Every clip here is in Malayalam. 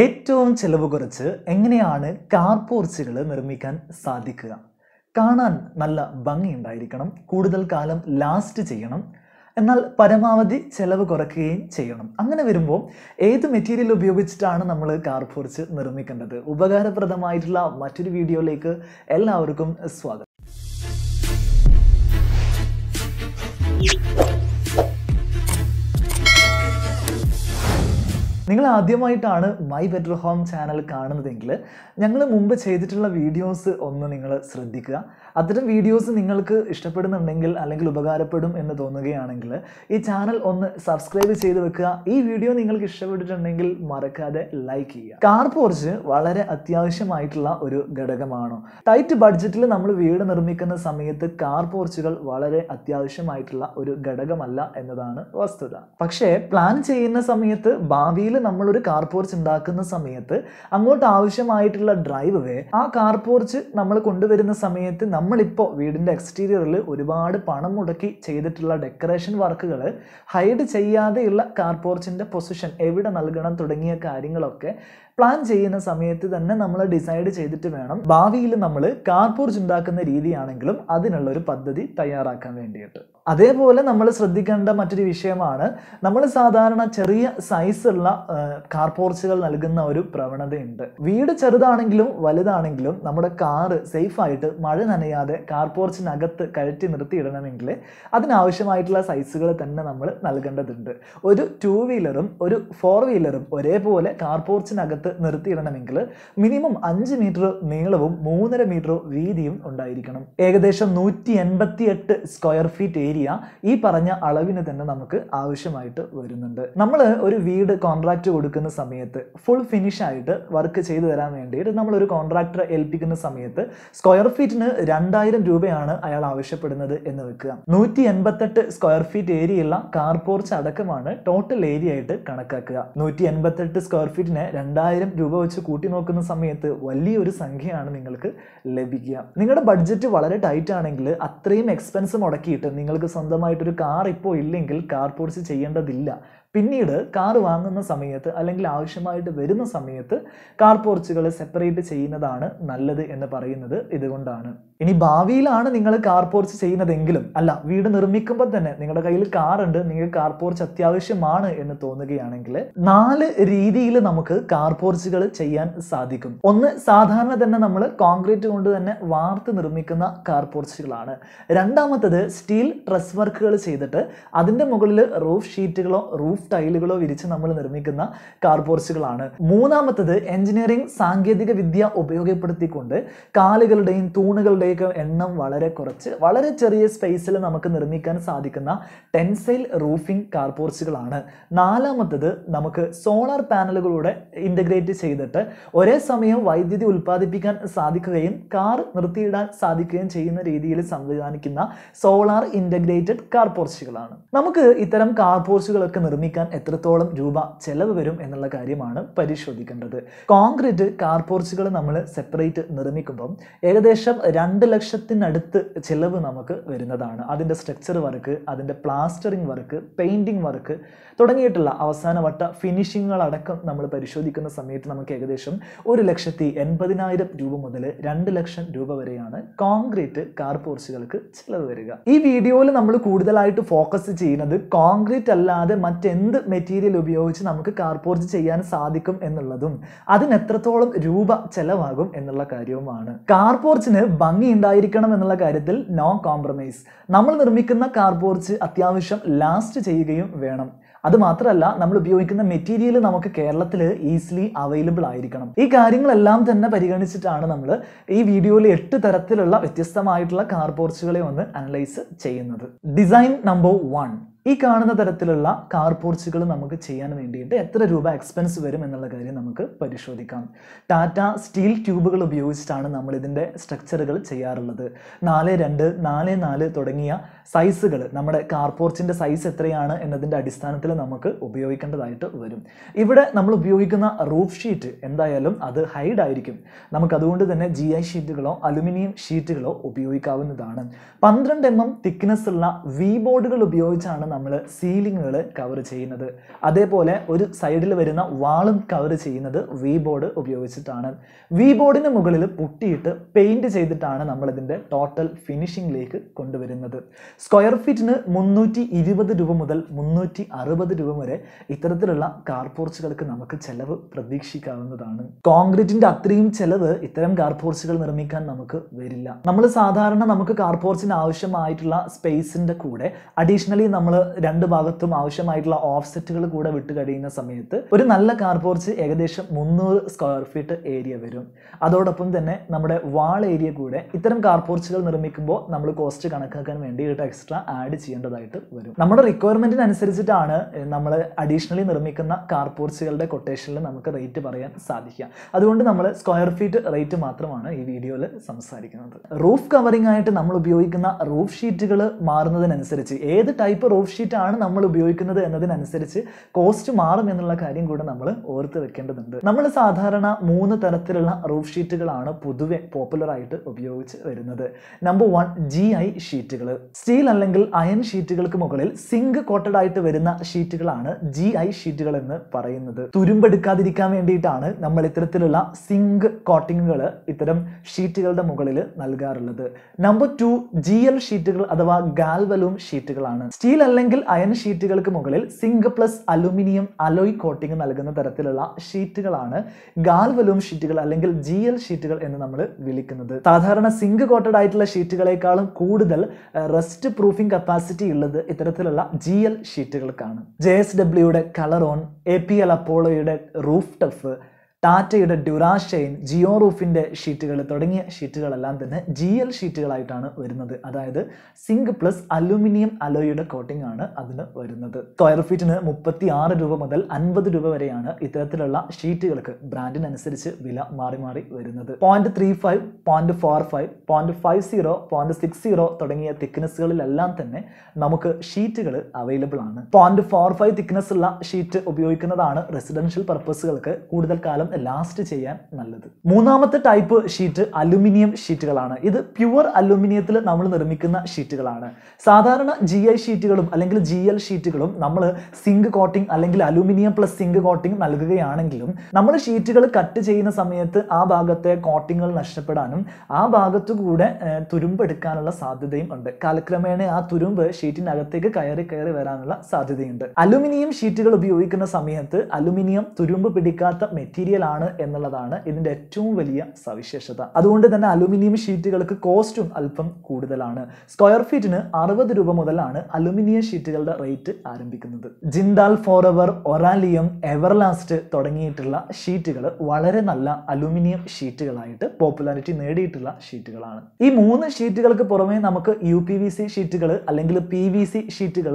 ഏറ്റവും ചിലവ് കുറച്ച് എങ്ങനെയാണ് കാർ പോർച്ചുകൾ നിർമ്മിക്കാൻ സാധിക്കുക കാണാൻ നല്ല ഭംഗിയുണ്ടായിരിക്കണം കൂടുതൽ കാലം ലാസ്റ്റ് ചെയ്യണം എന്നാൽ പരമാവധി ചിലവ് കുറയ്ക്കുകയും ചെയ്യണം അങ്ങനെ വരുമ്പോൾ ഏത് മെറ്റീരിയൽ ഉപയോഗിച്ചിട്ടാണ് നമ്മൾ കാർ പോർച്ച് നിർമ്മിക്കേണ്ടത് ഉപകാരപ്രദമായിട്ടുള്ള മറ്റൊരു വീഡിയോയിലേക്ക് എല്ലാവർക്കും സ്വാഗതം നിങ്ങൾ ആദ്യമായിട്ടാണ് മൈ ബെറ്റർ ഹോം ചാനൽ കാണുന്നതെങ്കിൽ ഞങ്ങൾ മുമ്പ് ചെയ്തിട്ടുള്ള വീഡിയോസ് ഒന്ന് നിങ്ങൾ ശ്രദ്ധിക്കുക അത്തരം വീഡിയോസ് നിങ്ങൾക്ക് ഇഷ്ടപ്പെടുന്നുണ്ടെങ്കിൽ അല്ലെങ്കിൽ ഉപകാരപ്പെടും എന്ന് തോന്നുകയാണെങ്കിൽ ഈ ചാനൽ ഒന്ന് സബ്സ്ക്രൈബ് ചെയ്ത് വെക്കുക ഈ വീഡിയോ നിങ്ങൾക്ക് ഇഷ്ടപ്പെട്ടിട്ടുണ്ടെങ്കിൽ മറക്കാതെ ലൈക്ക് ചെയ്യുക കാർ പോർച്ച് വളരെ അത്യാവശ്യമായിട്ടുള്ള ഒരു ഘടകമാണ് ടൈറ്റ് ബഡ്ജറ്റിൽ നമ്മൾ വീട് നിർമ്മിക്കുന്ന സമയത്ത് കാർ പോർച്ചുകൾ വളരെ അത്യാവശ്യമായിട്ടുള്ള ഒരു ഘടകമല്ല എന്നതാണ് വസ്തുത പക്ഷേ പ്ലാൻ ചെയ്യുന്ന സമയത്ത് ഭാവിയിൽ നമ്മളൊരു കാർ പോർച്ച് ഉണ്ടാക്കുന്ന സമയത്ത് അങ്ങോട്ട് ആവശ്യമായിട്ടുള്ള ഡ്രൈവ് വേ ആ കാർ പോർച്ച് നമ്മൾ കൊണ്ടുവരുന്ന സമയത്ത് നമ്മളിപ്പോൾ വീടിൻ്റെ എക്സ്റ്റീരിയറിൽ ഒരുപാട് പണം മുടക്കി ചെയ്തിട്ടുള്ള ഡെക്കറേഷൻ വർക്കുകൾ ഹൈഡ് ചെയ്യാതെയുള്ള കാർ പോർച്ചിൻ്റെ പൊസിഷൻ എവിടെ നൽകണം തുടങ്ങിയ കാര്യങ്ങളൊക്കെ പ്ലാൻ ചെയ്യുന്ന സമയത്ത് തന്നെ നമ്മൾ ഡിസൈഡ് ചെയ്തിട്ട് വേണം ഭാവിയിൽ നമ്മൾ പോർച്ച് ഉണ്ടാക്കുന്ന രീതിയാണെങ്കിലും അതിനുള്ള ഒരു പദ്ധതി തയ്യാറാക്കാൻ വേണ്ടിയിട്ട് അതേപോലെ നമ്മൾ ശ്രദ്ധിക്കേണ്ട മറ്റൊരു വിഷയമാണ് നമ്മൾ സാധാരണ ചെറിയ സൈസുള്ള കാർപോർച്ചുകൾ നൽകുന്ന ഒരു പ്രവണതയുണ്ട് വീട് ചെറുതാണെങ്കിലും വലുതാണെങ്കിലും നമ്മുടെ കാറ് സേഫായിട്ട് മഴ നനയാതെ കാർപോർച്ചിനകത്ത് കഴറ്റി നിർത്തിയിടണമെങ്കിൽ അതിനാവശ്യമായിട്ടുള്ള സൈസുകൾ തന്നെ നമ്മൾ നൽകേണ്ടതുണ്ട് ഒരു ടു വീലറും ഒരു ഫോർ വീലറും ഒരേപോലെ കാർപോർച്ചിനകത്ത് എടുത്ത് നിർത്തിയിടണമെങ്കിൽ മിനിമം അഞ്ച് മീറ്റർ നീളവും മൂന്നര മീറ്റർ വീതിയും ഉണ്ടായിരിക്കണം ഏകദേശം നൂറ്റി സ്ക്വയർ ഫീറ്റ് ഏരിയ ഈ പറഞ്ഞ അളവിന് തന്നെ നമുക്ക് ആവശ്യമായിട്ട് വരുന്നുണ്ട് നമ്മൾ ഒരു വീട് കോൺട്രാക്റ്റ് കൊടുക്കുന്ന സമയത്ത് ഫുൾ ഫിനിഷ് ആയിട്ട് വർക്ക് ചെയ്തു തരാൻ വേണ്ടിയിട്ട് നമ്മളൊരു കോൺട്രാക്ടറെ ഏൽപ്പിക്കുന്ന സമയത്ത് സ്ക്വയർ ഫീറ്റിന് രണ്ടായിരം രൂപയാണ് അയാൾ ആവശ്യപ്പെടുന്നത് എന്ന് വെക്കുക നൂറ്റി എൺപത്തെട്ട് സ്ക്വയർ ഫീറ്റ് ഏരിയയുള്ള കാർ പോർച്ച് അടക്കമാണ് ടോട്ടൽ ഏരിയ ആയിട്ട് കണക്കാക്കുക നൂറ്റി എൺപത്തെട്ട് സ്ക്വയർ ഫീറ്റിന് രണ്ടായിരം പതിനായിരം രൂപ വെച്ച് കൂട്ടി നോക്കുന്ന സമയത്ത് വലിയൊരു സംഖ്യയാണ് നിങ്ങൾക്ക് ലഭിക്കുക നിങ്ങളുടെ ബഡ്ജറ്റ് വളരെ ടൈറ്റ് ആണെങ്കിൽ അത്രയും എക്സ്പെൻസ് മുടക്കിയിട്ട് നിങ്ങൾക്ക് സ്വന്തമായിട്ടൊരു കാർ ഇപ്പോൾ ഇല്ലെങ്കിൽ കാർ പോർച്ച് ചെയ്യേണ്ടതില്ല പിന്നീട് കാർ വാങ്ങുന്ന സമയത്ത് അല്ലെങ്കിൽ ആവശ്യമായിട്ട് വരുന്ന സമയത്ത് കാർ പോർച്ചുകൾ സെപ്പറേറ്റ് ചെയ്യുന്നതാണ് നല്ലത് എന്ന് പറയുന്നത് ഇതുകൊണ്ടാണ് ഇനി ഭാവിയിലാണ് നിങ്ങൾ കാർ പോർച്ച് ചെയ്യുന്നതെങ്കിലും അല്ല വീട് നിർമ്മിക്കുമ്പോൾ തന്നെ നിങ്ങളുടെ കയ്യിൽ കാർ ഉണ്ട് നിങ്ങൾക്ക് കാർ പോർച്ച് അത്യാവശ്യമാണ് എന്ന് തോന്നുകയാണെങ്കിൽ നാല് രീതിയിൽ നമുക്ക് കാർ പോർച്ചുകൾ ചെയ്യാൻ സാധിക്കും ഒന്ന് സാധാരണ തന്നെ നമ്മൾ കോൺക്രീറ്റ് കൊണ്ട് തന്നെ വാർത്ത് നിർമ്മിക്കുന്ന കാർ പോർച്ചുകളാണ് രണ്ടാമത്തത് സ്റ്റീൽ ട്രസ് വർക്കുകൾ ചെയ്തിട്ട് അതിൻ്റെ മുകളിൽ റൂഫ് ഷീറ്റുകളോ റൂഫ് സ്റ്റൈലുകളോ ടൈലുകളോ വിരിച്ച് നമ്മൾ നിർമ്മിക്കുന്ന കാർ പോർച്ചുകളാണ് മൂന്നാമത്തത് എഞ്ചിനീയറിംഗ് സാങ്കേതിക വിദ്യ ഉപയോഗപ്പെടുത്തിക്കൊണ്ട് കാലുകളുടെയും തൂണുകളുടെയൊക്കെ എണ്ണം വളരെ കുറച്ച് വളരെ ചെറിയ സ്പേസിൽ നമുക്ക് നിർമ്മിക്കാൻ സാധിക്കുന്ന ടെൻസൈൽ റൂഫിംഗ് കാർ പോർച്ചുകളാണ് നാലാമത്തത് നമുക്ക് സോളാർ പാനലുകളോടെ ഇൻ്റഗ്രേറ്റ് ചെയ്തിട്ട് ഒരേ സമയം വൈദ്യുതി ഉൽപ്പാദിപ്പിക്കാൻ സാധിക്കുകയും കാർ നിർത്തിയിടാൻ സാധിക്കുകയും ചെയ്യുന്ന രീതിയിൽ സംവിധാനിക്കുന്ന സോളാർ ഇൻ്റഗ്രേറ്റഡ് കാർ പോർച്ചുകളാണ് നമുക്ക് ഇത്തരം കാർ പോർച്ചുകളൊക്കെ നിർമ്മിക്കാം നിർമ്മിക്കാൻ എത്രത്തോളം രൂപ ചെലവ് വരും എന്നുള്ള കാര്യമാണ് പരിശോധിക്കേണ്ടത് കോൺക്രീറ്റ് കാർപോർച്ചുകൾ നമ്മൾ സെപ്പറേറ്റ് നിർമ്മിക്കുമ്പം ഏകദേശം രണ്ട് ലക്ഷത്തിനടുത്ത് ചെലവ് നമുക്ക് വരുന്നതാണ് അതിൻ്റെ സ്ട്രക്ചർ വർക്ക് അതിൻ്റെ പ്ലാസ്റ്ററിംഗ് വർക്ക് പെയിൻറ്റിംഗ് വർക്ക് തുടങ്ങിയിട്ടുള്ള അവസാനവട്ട ഫിനിഷിങ്ങുകളടക്കം നമ്മൾ പരിശോധിക്കുന്ന സമയത്ത് നമുക്ക് ഏകദേശം ഒരു ലക്ഷത്തി എൺപതിനായിരം രൂപ മുതൽ രണ്ട് ലക്ഷം രൂപ വരെയാണ് കോൺക്രീറ്റ് കാർപോർച്ചുകൾക്ക് ചെലവ് വരിക ഈ വീഡിയോയിൽ നമ്മൾ കൂടുതലായിട്ട് ഫോക്കസ് ചെയ്യുന്നത് കോൺക്രീറ്റ് അല്ലാതെ മറ്റെന്ത് എന്ത് മെറ്റീരിയൽ ഉപയോഗിച്ച് നമുക്ക് കാർപോർജ് ചെയ്യാൻ സാധിക്കും എന്നുള്ളതും അതിന് എത്രത്തോളം രൂപ ചെലവാകും എന്നുള്ള കാര്യവുമാണ് കാർപോർച്ചിന് ഭംഗി ഉണ്ടായിരിക്കണം എന്നുള്ള കാര്യത്തിൽ നോ കോംപ്രമൈസ് നമ്മൾ നിർമ്മിക്കുന്ന കാർപോർച്ച് അത്യാവശ്യം ലാസ്റ്റ് ചെയ്യുകയും വേണം മാത്രമല്ല നമ്മൾ ഉപയോഗിക്കുന്ന മെറ്റീരിയൽ നമുക്ക് കേരളത്തിൽ ഈസിലി അവൈലബിൾ ആയിരിക്കണം ഈ കാര്യങ്ങളെല്ലാം തന്നെ പരിഗണിച്ചിട്ടാണ് നമ്മൾ ഈ വീഡിയോയിൽ എട്ട് തരത്തിലുള്ള വ്യത്യസ്തമായിട്ടുള്ള കാർപോർച്ചുകളെ ഒന്ന് അനലൈസ് ചെയ്യുന്നത് ഡിസൈൻ നമ്പർ വൺ ഈ കാണുന്ന തരത്തിലുള്ള കാർ പോർച്ചുകൾ നമുക്ക് ചെയ്യാൻ വേണ്ടിയിട്ട് എത്ര രൂപ എക്സ്പെൻസ് വരും എന്നുള്ള കാര്യം നമുക്ക് പരിശോധിക്കാം ടാറ്റ സ്റ്റീൽ ട്യൂബുകൾ ഉപയോഗിച്ചിട്ടാണ് നമ്മൾ ഇതിൻ്റെ സ്ട്രക്ചറുകൾ ചെയ്യാറുള്ളത് നാല് രണ്ട് നാല് നാല് തുടങ്ങിയ സൈസുകൾ നമ്മുടെ കാർ പോർച്ചിൻ്റെ സൈസ് എത്രയാണ് എന്നതിൻ്റെ അടിസ്ഥാനത്തിൽ നമുക്ക് ഉപയോഗിക്കേണ്ടതായിട്ട് വരും ഇവിടെ നമ്മൾ ഉപയോഗിക്കുന്ന റൂഫ് ഷീറ്റ് എന്തായാലും അത് ഹൈഡ് ആയിരിക്കും നമുക്കതുകൊണ്ട് തന്നെ ജി ഐ ഷീറ്റുകളോ അലുമിനിയം ഷീറ്റുകളോ ഉപയോഗിക്കാവുന്നതാണ് പന്ത്രണ്ട് എം എം തിക്നെസ് ഉള്ള വി ബോർഡുകൾ ഉപയോഗിച്ചാണ് നമ്മൾ സീലിങ്ങുകൾ കവർ ചെയ്യുന്നത് അതേപോലെ ഒരു സൈഡിൽ വരുന്ന വാളും കവർ ചെയ്യുന്നത് വി ബോർഡ് ഉപയോഗിച്ചിട്ടാണ് വി ബോർഡിന് മുകളിൽ പൊട്ടിയിട്ട് പെയിൻറ് ചെയ്തിട്ടാണ് നമ്മളിതിൻ്റെ ടോട്ടൽ ഫിനിഷിങ്ങിലേക്ക് കൊണ്ടുവരുന്നത് സ്ക്വയർ ഫീറ്റിന് മുന്നൂറ്റി രൂപ മുതൽ മുന്നൂറ്റി രൂപ വരെ ഇത്തരത്തിലുള്ള കാർപോർച്ചുകൾക്ക് നമുക്ക് ചെലവ് പ്രതീക്ഷിക്കാവുന്നതാണ് കോൺക്രീറ്റിൻ്റെ അത്രയും ചെലവ് ഇത്തരം കാർപോർച്ചുകൾ നിർമ്മിക്കാൻ നമുക്ക് വരില്ല നമ്മൾ സാധാരണ നമുക്ക് കാർപോർച്ചിന് ആവശ്യമായിട്ടുള്ള സ്പേസിൻ്റെ കൂടെ അഡീഷണലി നമ്മൾ രണ്ട് ഭാഗത്തും ആവശ്യമായിട്ടുള്ള ഓഫ്സെറ്റുകൾ കൂടെ വിട്ട് കഴിയുന്ന സമയത്ത് ഒരു നല്ല കാർ പോർച്ച് ഏകദേശം മുന്നൂറ് സ്ക്വയർ ഫീറ്റ് ഏരിയ വരും അതോടൊപ്പം തന്നെ നമ്മുടെ വാൾ ഏരിയ കൂടെ ഇത്തരം കാർ പോർച്ചുകൾ നിർമ്മിക്കുമ്പോൾ നമ്മൾ കോസ്റ്റ് കണക്കാക്കാൻ വേണ്ടിയിട്ട് എക്സ്ട്രാ ആഡ് ചെയ്യേണ്ടതായിട്ട് വരും നമ്മുടെ അനുസരിച്ചിട്ടാണ് നമ്മൾ അഡീഷണലി നിർമ്മിക്കുന്ന കാർ പോർച്ചുകളുടെ കൊട്ടേഷനിൽ നമുക്ക് റേറ്റ് പറയാൻ സാധിക്കുക അതുകൊണ്ട് നമ്മൾ സ്ക്വയർ ഫീറ്റ് റേറ്റ് മാത്രമാണ് ഈ വീഡിയോയിൽ സംസാരിക്കുന്നത് റൂഫ് കവറിംഗ് ആയിട്ട് നമ്മൾ ഉപയോഗിക്കുന്ന റൂഫ് ഷീറ്റുകൾ മാറുന്നതിനനുസരിച്ച് ഏത് ടൈപ്പ് റൂഫ് ഷീറ്റാണ് നമ്മൾ ഉപയോഗിക്കുന്നത് എന്നതിനനുസരിച്ച് കോസ്റ്റ് മാറും എന്നുള്ള കാര്യം കൂടെ നമ്മൾ ഓർത്ത് വെക്കേണ്ടതുണ്ട് നമ്മൾ സാധാരണ മൂന്ന് തരത്തിലുള്ള റൂഫ് ഷീറ്റുകളാണ് പൊതുവെ പോപ്പുലറായിട്ട് ഉപയോഗിച്ച് വരുന്നത് നമ്പർ വൺ ജി ഐ ഷീറ്റുകൾ സ്റ്റീൽ അല്ലെങ്കിൽ അയൺ ഷീറ്റുകൾക്ക് മുകളിൽ സിങ്ക് കോട്ടഡ് ആയിട്ട് വരുന്ന ഷീറ്റുകളാണ് ജി ഐ ഷീറ്റുകൾ എന്ന് പറയുന്നത് തുരുമ്പെടുക്കാതിരിക്കാൻ വേണ്ടിയിട്ടാണ് നമ്മൾ ഇത്തരത്തിലുള്ള സിങ്ക് കോട്ടിങ്ങുകൾ ഇത്തരം ഷീറ്റുകളുടെ മുകളിൽ നൽകാറുള്ളത് നമ്പർ ടു ജി എൽ ഷീറ്റുകൾ അഥവാ ഗാൽവലൂം ഷീറ്റുകളാണ് സ്റ്റീൽ അല്ലെങ്കിൽ അയൺ ഷീറ്റുകൾക്ക് മുകളിൽ zinc plus aluminium alloy coating നൽകുന്ന തരത്തിലുള്ള ഷീറ്റുകളാണ് ഗാൽവലൂം ഷീറ്റുകൾ അല്ലെങ്കിൽ ജി എൽ ഷീറ്റുകൾ എന്ന് നമ്മൾ വിളിക്കുന്നത് സാധാരണ സിങ്ക് കോട്ടഡ് ആയിട്ടുള്ള ഷീറ്റുകളെക്കാളും കൂടുതൽ റെസ്റ്റ് പ്രൂഫിംഗ് കപ്പാസിറ്റി ഉള്ളത് ഇത്തരത്തിലുള്ള ജി എൽ ഷീറ്റുകൾക്കാണ് J S colour on A P L അപ്പോളോയുടെ റൂഫ് ടഫ് ടാറ്റയുടെ ഡ്യുറാഷെയിൻ ജിയോ റൂഫിൻ്റെ ഷീറ്റുകൾ തുടങ്ങിയ ഷീറ്റുകളെല്ലാം തന്നെ ജി എൽ ഷീറ്റുകളായിട്ടാണ് വരുന്നത് അതായത് സിങ്ക് പ്ലസ് അലുമിനിയം അലോയുടെ കോട്ടിംഗ് ആണ് അതിന് വരുന്നത് സ്ക്വയർ ഫീറ്റിന് മുപ്പത്തി ആറ് രൂപ മുതൽ അൻപത് രൂപ വരെയാണ് ഇത്തരത്തിലുള്ള ഷീറ്റുകൾക്ക് ബ്രാൻഡിനനുസരിച്ച് വില മാറി മാറി വരുന്നത് point three five point four five point five zero point six zero തുടങ്ങിയ തിക്നെസ്സുകളിലെല്ലാം തന്നെ നമുക്ക് ഷീറ്റുകൾ അവൈലബിൾ ആണ് പോയിന്റ് ഫോർ ഫൈവ് തിക്നെസ് ഉള്ള ഷീറ്റ് ഉപയോഗിക്കുന്നതാണ് റെസിഡൻഷ്യൽ പർപ്പസുകൾക്ക് കൂടുതൽ കാലം ഇതാണ് ലാസ്റ്റ് ചെയ്യാൻ നല്ലത് മൂന്നാമത്തെ ടൈപ്പ് ഷീറ്റ് അലുമിനിയം ഷീറ്റുകളാണ് ഇത് പ്യുവർ അലുമിനിയത്തിൽ നമ്മൾ നിർമ്മിക്കുന്ന ഷീറ്റുകളാണ് സാധാരണ ജി ഷീറ്റുകളും അല്ലെങ്കിൽ ജി ഷീറ്റുകളും നമ്മൾ സിങ്ക് കോട്ടിംഗ് അല്ലെങ്കിൽ അലുമിനിയം പ്ലസ് സിങ്ക് കോട്ടിംഗ് നൽകുകയാണെങ്കിലും നമ്മൾ ഷീറ്റുകൾ കട്ട് ചെയ്യുന്ന സമയത്ത് ആ ഭാഗത്തെ കോട്ടിങ്ങുകൾ നഷ്ടപ്പെടാനും ആ ഭാഗത്തു കൂടെ തുരുമ്പെടുക്കാനുള്ള സാധ്യതയും ഉണ്ട് കാലക്രമേണ ആ തുരുമ്പ് ഷീറ്റിനകത്തേക്ക് കയറി കയറി വരാനുള്ള സാധ്യതയുണ്ട് അലുമിനിയം ഷീറ്റുകൾ ഉപയോഗിക്കുന്ന സമയത്ത് അലുമിനിയം തുരുമ്പ് പിടിക്കാത്ത മെറ്റീരിയൽ മെറ്റീരിയലാണ് എന്നുള്ളതാണ് ഇതിൻ്റെ ഏറ്റവും വലിയ സവിശേഷത അതുകൊണ്ട് തന്നെ അലുമിനിയം ഷീറ്റുകൾക്ക് കോസ്റ്റും അല്പം കൂടുതലാണ് സ്ക്വയർ ഫീറ്റിന് അറുപത് രൂപ മുതലാണ് അലുമിനിയം ഷീറ്റുകളുടെ റേറ്റ് ആരംഭിക്കുന്നത് ജിൻഡാൽ ഫോറവർ ഒറാലിയം എവർലാസ്റ്റ് തുടങ്ങിയിട്ടുള്ള ഷീറ്റുകൾ വളരെ നല്ല അലുമിനിയം ഷീറ്റുകളായിട്ട് പോപ്പുലാരിറ്റി നേടിയിട്ടുള്ള ഷീറ്റുകളാണ് ഈ മൂന്ന് ഷീറ്റുകൾക്ക് പുറമേ നമുക്ക് യു പി വി സി ഷീറ്റുകൾ അല്ലെങ്കിൽ പി വി സി ഷീറ്റുകൾ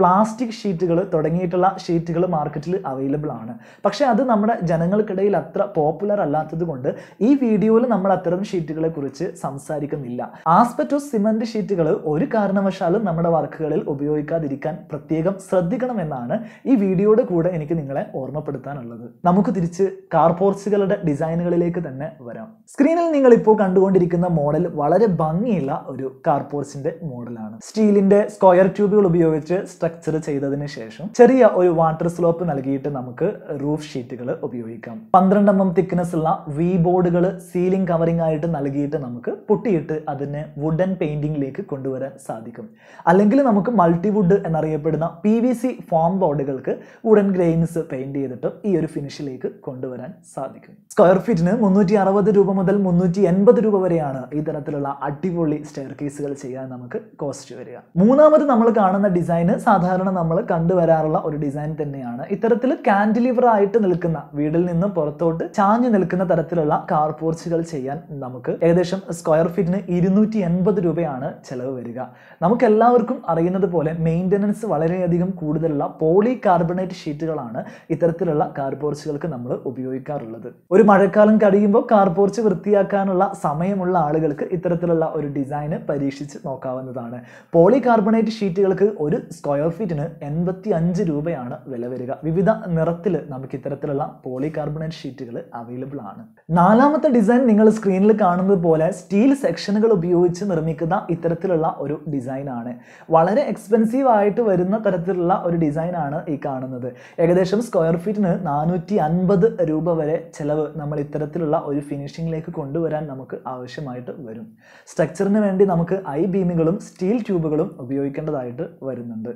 പ്ലാസ്റ്റിക് ഷീറ്റുകൾ തുടങ്ങിയിട്ടുള്ള ഷീറ്റുകൾ മാർക്കറ്റിൽ അവൈലബിൾ ആണ് പക്ഷേ അത് നമ്മുടെ ജനങ്ങൾക്കിടയിൽ ഇടയിൽ അത്ര പോപ്പുലർ അല്ലാത്തത് കൊണ്ട് ഈ വീഡിയോയിൽ നമ്മൾ അത്തരം ഷീറ്റുകളെ കുറിച്ച് സംസാരിക്കുന്നില്ല ആസ്പെറ്റോസ് സിമന്റ് ഷീറ്റുകൾ ഒരു കാരണവശാലും നമ്മുടെ വർക്കുകളിൽ ഉപയോഗിക്കാതിരിക്കാൻ പ്രത്യേകം ശ്രദ്ധിക്കണമെന്നാണ് ഈ വീഡിയോയുടെ കൂടെ എനിക്ക് നിങ്ങളെ ഓർമ്മപ്പെടുത്താനുള്ളത് നമുക്ക് തിരിച്ച് കാർപോർച്ചുകളുടെ ഡിസൈനുകളിലേക്ക് തന്നെ വരാം സ്ക്രീനിൽ നിങ്ങൾ ഇപ്പോൾ കണ്ടുകൊണ്ടിരിക്കുന്ന മോഡൽ വളരെ ഭംഗിയുള്ള ഒരു കാർപോർച്ചിന്റെ മോഡലാണ് സ്റ്റീലിന്റെ സ്ക്വയർ ട്യൂബുകൾ ഉപയോഗിച്ച് സ്ട്രക്ചർ ചെയ്തതിന് ശേഷം ചെറിയ ഒരു വാട്ടർ സ്ലോപ്പ് നൽകിയിട്ട് നമുക്ക് റൂഫ് ഷീറ്റുകൾ ഉപയോഗിക്കാം പന്ത്രണ്ട് എം എം തിക്നെസ് ഉള്ള വി ബോർഡുകൾ സീലിംഗ് കവറിംഗ് ആയിട്ട് നൽകിയിട്ട് നമുക്ക് പൊട്ടിയിട്ട് അതിനെ വുഡൻ പെയിൻറ്റിങ്ങിലേക്ക് കൊണ്ടുവരാൻ സാധിക്കും അല്ലെങ്കിൽ നമുക്ക് മൾട്ടിവുഡ് എന്നറിയപ്പെടുന്ന പി വി സി ഫോം ബോർഡുകൾക്ക് വുഡൻ ഗ്രെയിൻസ് പെയിൻറ്റ് ചെയ്തിട്ട് ഈ ഒരു ഫിനിഷിലേക്ക് കൊണ്ടുവരാൻ സാധിക്കും സ്ക്വയർ ഫീറ്റിന് മുന്നൂറ്റി അറുപത് രൂപ മുതൽ മുന്നൂറ്റി എൺപത് രൂപ വരെയാണ് ഇത്തരത്തിലുള്ള അടിപൊളി സ്റ്റെയർ കേസുകൾ ചെയ്യാൻ നമുക്ക് കോസ്റ്റ് വരിക മൂന്നാമത് നമ്മൾ കാണുന്ന ഡിസൈന് സാധാരണ നമ്മൾ കണ്ടുവരാറുള്ള ഒരു ഡിസൈൻ തന്നെയാണ് ഇത്തരത്തിൽ കാൻഡിലിവർ ആയിട്ട് നിൽക്കുന്ന വീടിൽ നിന്ന് പുറത്തോട്ട് ചാഞ്ഞു നിൽക്കുന്ന തരത്തിലുള്ള കാർ പോർച്ചുകൾ ചെയ്യാൻ നമുക്ക് ഏകദേശം സ്ക്വയർ ഫീറ്റിന് ഇരുന്നൂറ്റി എൺപത് രൂപയാണ് ചിലവ് വരിക നമുക്ക് എല്ലാവർക്കും അറിയുന്നത് പോലെ മെയിൻ്റനൻസ് വളരെയധികം കൂടുതലുള്ള പോളി കാർബണേറ്റ് ഷീറ്റുകളാണ് ഇത്തരത്തിലുള്ള കാർ പോർച്ചുകൾക്ക് നമ്മൾ ഉപയോഗിക്കാറുള്ളത് ഒരു മഴക്കാലം കഴിയുമ്പോൾ കാർ പോർച്ച് വൃത്തിയാക്കാനുള്ള സമയമുള്ള ആളുകൾക്ക് ഇത്തരത്തിലുള്ള ഒരു ഡിസൈന് പരീക്ഷിച്ച് നോക്കാവുന്നതാണ് പോളി കാർബണേറ്റ് ഷീറ്റുകൾക്ക് ഒരു സ്ക്വയർ ഫീറ്റിന് എൺപത്തി അഞ്ച് രൂപയാണ് വില വരിക വിവിധ നിറത്തിൽ നമുക്ക് ഇത്തരത്തിലുള്ള പോളി കാർബണേറ്റ് ഷീറ്റുകൾ അവൈലബിൾ ആണ് നാലാമത്തെ ഡിസൈൻ നിങ്ങൾ സ്ക്രീനിൽ കാണുന്നത് പോലെ സ്റ്റീൽ സെക്ഷനുകൾ ഉപയോഗിച്ച് നിർമ്മിക്കുന്ന ഇത്തരത്തിലുള്ള ഒരു ഡിസൈനാണ് വളരെ എക്സ്പെൻസീവ് ആയിട്ട് വരുന്ന തരത്തിലുള്ള ഒരു ഡിസൈനാണ് ഈ കാണുന്നത് ഏകദേശം സ്ക്വയർ ഫീറ്റിന് നാനൂറ്റി അൻപത് രൂപ വരെ ചിലവ് നമ്മൾ ഇത്തരത്തിലുള്ള ഒരു ഫിനിഷിംഗിലേക്ക് കൊണ്ടുവരാൻ നമുക്ക് ആവശ്യമായിട്ട് വരും സ്ട്രക്ചറിന് വേണ്ടി നമുക്ക് ഐ ബീമുകളും സ്റ്റീൽ ട്യൂബുകളും ഉപയോഗിക്കേണ്ടതായിട്ട് വരുന്നുണ്ട്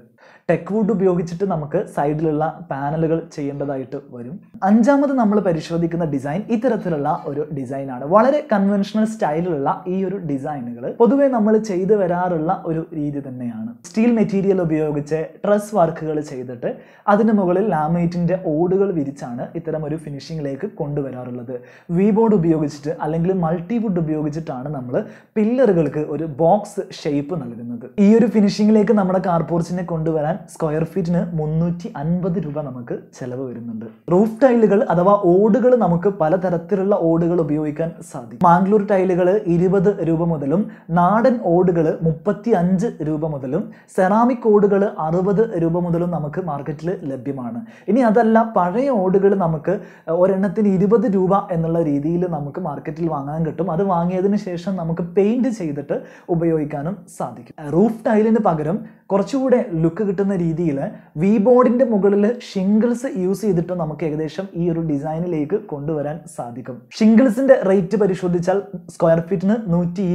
ടെക് വുഡ് ഉപയോഗിച്ചിട്ട് നമുക്ക് സൈഡിലുള്ള പാനലുകൾ ചെയ്യേണ്ടതായിട്ട് വരും അഞ്ചാമത് നമ്മൾ പരിശോധിക്കുന്ന ഡിസൈൻ ഇത്തരത്തിലുള്ള ഒരു ഡിസൈനാണ് വളരെ കൺവെൻഷണൽ സ്റ്റൈലിലുള്ള ഈ ഒരു ഡിസൈനുകൾ പൊതുവെ നമ്മൾ ചെയ്തു വരാറുള്ള ഒരു രീതി തന്നെയാണ് സ്റ്റീൽ മെറ്റീരിയൽ ഉപയോഗിച്ച് ട്രസ് വർക്കുകൾ ചെയ്തിട്ട് അതിന് മുകളിൽ ലാമേറ്റിന്റെ ഓടുകൾ വിരിച്ചാണ് ഇത്തരം ഒരു ഫിനിഷിംഗിലേക്ക് കൊണ്ടുവരാറുള്ളത് വി ബോർഡ് ഉപയോഗിച്ചിട്ട് അല്ലെങ്കിൽ മൾട്ടിവുഡ് ഉപയോഗിച്ചിട്ടാണ് നമ്മൾ പില്ലറുകൾക്ക് ഒരു ബോക്സ് ഷേപ്പ് നൽകുന്നത് ഈ ഒരു ഫിനിഷിംഗിലേക്ക് നമ്മുടെ കാർപോർച്ചിനെ കൊണ്ടുവരാൻ സ്ക്വയർ ഫീറ്റിന് മുന്നൂറ്റി രൂപ നമുക്ക് ചെലവ് വരുന്നുണ്ട് റൂഫ് ടൈലുകൾ അഥവാ ഓടുകൾ നമുക്ക് പലതരത്തിലുള്ള ഓടുകൾ ഉപയോഗിക്കാൻ സാധിക്കും മാംഗ്ലൂർ ടൈലുകൾ ഇരുപത് രൂപ മുതലും നാടൻ ഓടുകൾ മുപ്പത്തി അഞ്ച് രൂപ മുതലും സെറാമിക് ഓടുകൾ അറുപത് രൂപ മുതലും നമുക്ക് മാർക്കറ്റിൽ ലഭ്യമാണ് ഇനി അതല്ല പഴയ ഓടുകൾ നമുക്ക് ഒരെണ്ണത്തിന് ഇരുപത് രൂപ എന്നുള്ള രീതിയിൽ നമുക്ക് മാർക്കറ്റിൽ വാങ്ങാൻ കിട്ടും അത് വാങ്ങിയതിന് ശേഷം നമുക്ക് പെയിൻറ്റ് ചെയ്തിട്ട് ഉപയോഗിക്കാനും സാധിക്കും റൂഫ് ടൈലിന് പകരം കുറച്ചുകൂടെ ലുക്ക് കിട്ടുന്ന രീതിയിൽ വി ബോർഡിൻ്റെ മുകളിൽ ഷിംഗിൾസ് യൂസ് ചെയ്തിട്ട് നമുക്ക് ഏകദേശം ഈ ഒരു ഡിസൈനിലേക്ക് കൊണ്ടുവരാൻ സാധിക്കും ഷിംഗിൾസിൻ്റെ റേറ്റ് പരിശോധിച്ചാൽ സ്ക്വയർ ഫീറ്റിന് നൂറ്റി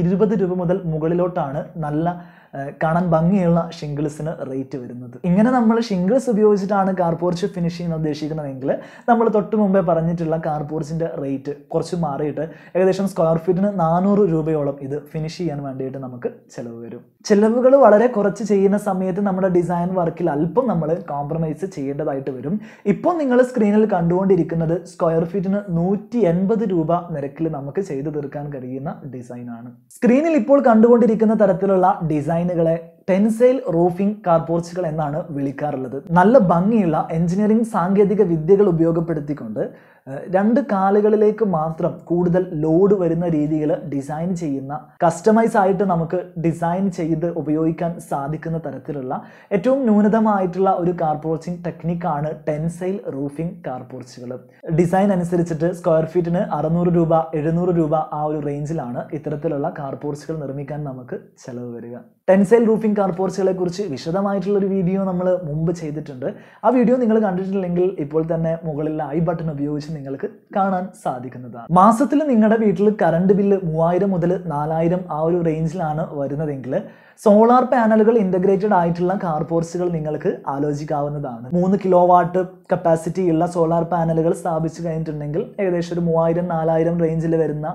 രൂപ മുതൽ മുകളിലോട്ടാണ് നല്ല കാണാൻ ഭംഗിയുള്ള ഷിംഗിൾസിന് റേറ്റ് വരുന്നത് ഇങ്ങനെ നമ്മൾ ഷിംഗിൾസ് ഉപയോഗിച്ചിട്ടാണ് കാർപോർച്ച് ചെയ്യുന്ന ഉദ്ദേശിക്കുന്നതെങ്കിൽ നമ്മൾ തൊട്ട് മുമ്പേ പറഞ്ഞിട്ടുള്ള കാർപോർച്ചിൻ്റെ റേറ്റ് കുറച്ച് മാറിയിട്ട് ഏകദേശം സ്ക്വയർ ഫീറ്റിന് നാനൂറ് രൂപയോളം ഇത് ഫിനിഷ് ചെയ്യാൻ വേണ്ടിയിട്ട് നമുക്ക് ചിലവ് വരും ചിലവുകൾ വളരെ കുറച്ച് ചെയ്യുന്ന സമയത്ത് നമ്മുടെ ഡിസൈൻ വർക്കിൽ അല്പം നമ്മൾ കോംപ്രമൈസ് ചെയ്യേണ്ടതായിട്ട് വരും ഇപ്പോൾ നിങ്ങൾ സ്ക്രീനിൽ കണ്ടുകൊണ്ടിരിക്കുന്നത് സ്ക്വയർ ഫീറ്റിന് നൂറ്റി എൺപത് രൂപ നിരക്കിൽ നമുക്ക് ചെയ്തു തീർക്കാൻ കഴിയുന്ന ഡിസൈനാണ് സ്ക്രീനിൽ ഇപ്പോൾ കണ്ടുകൊണ്ടിരിക്കുന്ന തരത്തിലുള്ള ഡിസൈൻ ഡിസൈനുകളെ ടെൻസൈൽ റൂഫിംഗ് കാർപോർച്ചുകൾ എന്നാണ് വിളിക്കാറുള്ളത് നല്ല ഭംഗിയുള്ള എഞ്ചിനീയറിംഗ് സാങ്കേതിക വിദ്യകൾ ഉപയോഗപ്പെടുത്തിക്കൊണ്ട് രണ്ട് കാലുകളിലേക്ക് മാത്രം കൂടുതൽ ലോഡ് വരുന്ന രീതിയിൽ ഡിസൈൻ ചെയ്യുന്ന കസ്റ്റമൈസ് ആയിട്ട് നമുക്ക് ഡിസൈൻ ചെയ്ത് ഉപയോഗിക്കാൻ സാധിക്കുന്ന തരത്തിലുള്ള ഏറ്റവും ന്യൂനതമായിട്ടുള്ള ഒരു കാർപോർച്ചിങ് ടെക്നിക്കാണ് ടെൻസൈൽ റൂഫിംഗ് കാർപോർച്ചുകൾ ഡിസൈൻ അനുസരിച്ചിട്ട് സ്ക്വയർ ഫീറ്റിന് അറുന്നൂറ് രൂപ എഴുന്നൂറ് രൂപ ആ ഒരു റേഞ്ചിലാണ് ഇത്തരത്തിലുള്ള കാർപോർച്ചുകൾ നിർമ്മിക്കാൻ നമുക്ക് ചെലവ് വരിക ടെൻസൈൽ റൂഫിംഗ് കാർപോർച്ചുകളെ കുറിച്ച് വിശദമായിട്ടുള്ള ഒരു വീഡിയോ നമ്മൾ മുമ്പ് ചെയ്തിട്ടുണ്ട് ആ വീഡിയോ നിങ്ങൾ കണ്ടിട്ടില്ലെങ്കിൽ ഇപ്പോൾ തന്നെ മുകളിൽ ഐ ബട്ടൺ ഉപയോഗിച്ച് നിങ്ങൾക്ക് കാണാൻ സാധിക്കുന്നതാണ് മാസത്തിൽ നിങ്ങളുടെ വീട്ടിൽ കറണ്ട് ബില്ല് മൂവായിരം മുതൽ നാലായിരം ആ ഒരു റേഞ്ചിലാണ് വരുന്നതെങ്കിൽ സോളാർ പാനലുകൾ ഇന്റഗ്രേറ്റഡ് ആയിട്ടുള്ള കാർ പോർസുകൾ നിങ്ങൾക്ക് ആലോചിക്കാവുന്നതാണ് മൂന്ന് കിലോ വാട്ട് കപ്പാസിറ്റിയുള്ള സോളാർ പാനലുകൾ സ്ഥാപിച്ചു കഴിഞ്ഞിട്ടുണ്ടെങ്കിൽ ഏകദേശം ഒരു മൂവായിരം നാലായിരം റേഞ്ചിൽ വരുന്ന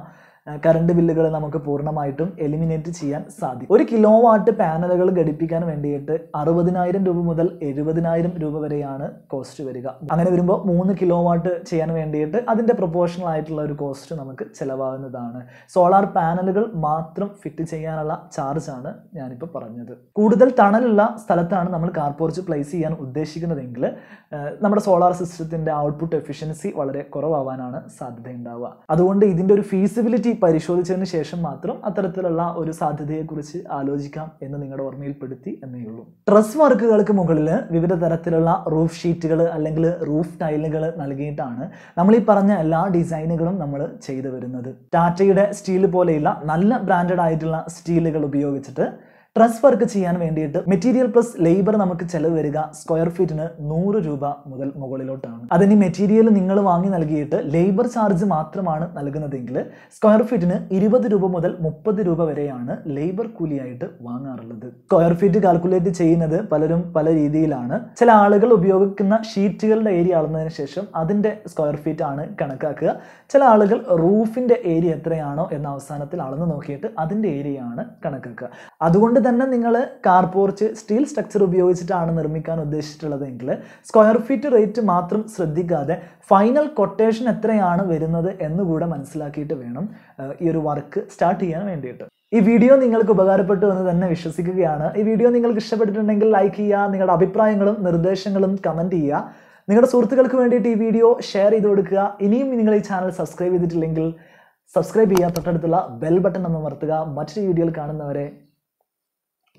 കറണ്ട് ബില്ലുകൾ നമുക്ക് പൂർണ്ണമായിട്ടും എലിമിനേറ്റ് ചെയ്യാൻ സാധിക്കും ഒരു കിലോ വാട്ട് പാനലുകൾ ഘടിപ്പിക്കാൻ വേണ്ടിയിട്ട് അറുപതിനായിരം രൂപ മുതൽ എഴുപതിനായിരം രൂപ വരെയാണ് കോസ്റ്റ് വരിക അങ്ങനെ വരുമ്പോൾ മൂന്ന് കിലോ വാട്ട് ചെയ്യാൻ വേണ്ടിയിട്ട് അതിൻ്റെ പ്രൊപ്പോർഷണൽ ആയിട്ടുള്ള ഒരു കോസ്റ്റ് നമുക്ക് ചിലവാകുന്നതാണ് സോളാർ പാനലുകൾ മാത്രം ഫിറ്റ് ചെയ്യാനുള്ള ചാർജാണ് ഞാനിപ്പോൾ പറഞ്ഞത് കൂടുതൽ തണലുള്ള സ്ഥലത്താണ് നമ്മൾ കാർപോർച്ച് പ്ലേസ് ചെയ്യാൻ ഉദ്ദേശിക്കുന്നതെങ്കിൽ നമ്മുടെ സോളാർ സിസ്റ്റത്തിൻ്റെ ഔട്ട്പുട്ട് എഫിഷ്യൻസി വളരെ കുറവാവാനാണ് സാധ്യതയുണ്ടാവുക അതുകൊണ്ട് ഇതിൻ്റെ ഒരു ഫീസിബിലിറ്റി പരിശോധിച്ചതിന് ശേഷം മാത്രം അത്തരത്തിലുള്ള ഒരു സാധ്യതയെക്കുറിച്ച് ആലോചിക്കാം എന്ന് നിങ്ങളുടെ ഓർമ്മയിൽപ്പെടുത്തി എന്നേ ഉള്ളൂ ട്രസ് വർക്കുകൾക്ക് മുകളിൽ വിവിധ തരത്തിലുള്ള റൂഫ് ഷീറ്റുകൾ അല്ലെങ്കിൽ റൂഫ് ടൈലുകൾ നൽകിയിട്ടാണ് നമ്മൾ ഈ പറഞ്ഞ എല്ലാ ഡിസൈനുകളും നമ്മൾ ചെയ്തു വരുന്നത് ടാറ്റയുടെ സ്റ്റീൽ പോലെയുള്ള നല്ല ബ്രാൻഡഡ് ആയിട്ടുള്ള സ്റ്റീലുകൾ ഉപയോഗിച്ചിട്ട് ട്രസ് വർക്ക് ചെയ്യാൻ വേണ്ടിയിട്ട് മെറ്റീരിയൽ പ്ലസ് ലേബർ നമുക്ക് ചെലവ് വരിക സ്ക്വയർ ഫീറ്റിന് നൂറ് രൂപ മുതൽ മുകളിലോട്ടാണ് അതിന് മെറ്റീരിയൽ നിങ്ങൾ വാങ്ങി നൽകിയിട്ട് ലേബർ ചാർജ് മാത്രമാണ് നൽകുന്നതെങ്കിൽ സ്ക്വയർ ഫീറ്റിന് ഇരുപത് രൂപ മുതൽ മുപ്പത് രൂപ വരെയാണ് ലേബർ കൂലിയായിട്ട് വാങ്ങാറുള്ളത് സ്ക്വയർ ഫീറ്റ് കാൽക്കുലേറ്റ് ചെയ്യുന്നത് പലരും പല രീതിയിലാണ് ചില ആളുകൾ ഉപയോഗിക്കുന്ന ഷീറ്റുകളുടെ ഏരിയ അളന്നതിന് ശേഷം അതിൻ്റെ സ്ക്വയർ ഫീറ്റ് ആണ് കണക്കാക്കുക ചില ആളുകൾ റൂഫിൻ്റെ ഏരിയ എത്രയാണോ എന്ന അവസാനത്തിൽ അളന്ന് നോക്കിയിട്ട് അതിൻ്റെ ഏരിയയാണ് കണക്കാക്കുക അതുകൊണ്ട് തന്നെ നിങ്ങൾ കാർ പോർച്ച് സ്റ്റീൽ സ്ട്രക്ചർ ഉപയോഗിച്ചിട്ടാണ് നിർമ്മിക്കാൻ ഉദ്ദേശിച്ചിട്ടുള്ളതെങ്കിൽ സ്ക്വയർ ഫീറ്റ് റേറ്റ് മാത്രം ശ്രദ്ധിക്കാതെ ഫൈനൽ കൊട്ടേഷൻ എത്രയാണ് വരുന്നത് എന്നുകൂടെ മനസ്സിലാക്കിയിട്ട് വേണം ഈ ഒരു വർക്ക് സ്റ്റാർട്ട് ചെയ്യാൻ വേണ്ടിയിട്ട് ഈ വീഡിയോ നിങ്ങൾക്ക് ഉപകാരപ്പെട്ടു എന്ന് തന്നെ വിശ്വസിക്കുകയാണ് ഈ വീഡിയോ നിങ്ങൾക്ക് ഇഷ്ടപ്പെട്ടിട്ടുണ്ടെങ്കിൽ ലൈക്ക് ചെയ്യുക നിങ്ങളുടെ അഭിപ്രായങ്ങളും നിർദ്ദേശങ്ങളും കമൻറ്റ് ചെയ്യുക നിങ്ങളുടെ സുഹൃത്തുക്കൾക്ക് വേണ്ടിയിട്ട് ഈ വീഡിയോ ഷെയർ ചെയ്ത് കൊടുക്കുക ഇനിയും നിങ്ങൾ ഈ ചാനൽ സബ്സ്ക്രൈബ് ചെയ്തിട്ടില്ലെങ്കിൽ സബ്സ്ക്രൈബ് ചെയ്യുക തൊട്ടടുത്തുള്ള ബെൽ ബട്ടൺ ഒന്ന് അമർത്തുക മറ്റൊരു വീഡിയോയിൽ കാണുന്നവരെ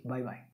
Bye bye.